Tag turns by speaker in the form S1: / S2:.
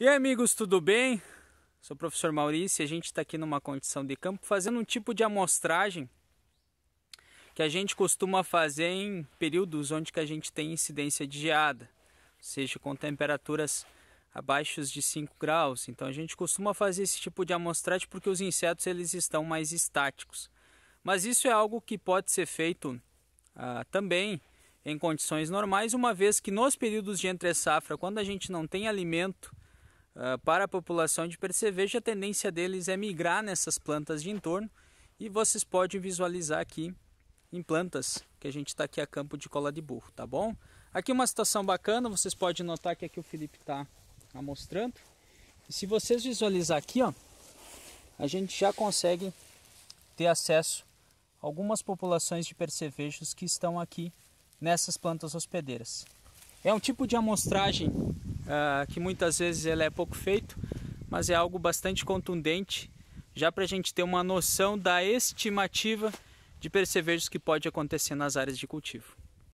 S1: E aí, amigos, tudo bem? Sou o professor Maurício e a gente está aqui numa condição de campo fazendo um tipo de amostragem que a gente costuma fazer em períodos onde que a gente tem incidência de geada, ou seja, com temperaturas abaixo de 5 graus. Então a gente costuma fazer esse tipo de amostragem porque os insetos eles estão mais estáticos. Mas isso é algo que pode ser feito ah, também em condições normais, uma vez que nos períodos de entre safra, quando a gente não tem alimento ah, para a população de perceveja, a tendência deles é migrar nessas plantas de entorno e vocês podem visualizar aqui em plantas que a gente está aqui a campo de cola de burro, tá bom? Aqui uma situação bacana, vocês podem notar que aqui o Felipe está mostrando. E se vocês visualizar aqui, ó, a gente já consegue ter acesso a algumas populações de percevejos que estão aqui nessas plantas hospedeiras. É um tipo de amostragem uh, que muitas vezes ela é pouco feito, mas é algo bastante contundente, já para a gente ter uma noção da estimativa de percevejos que pode acontecer nas áreas de cultivo.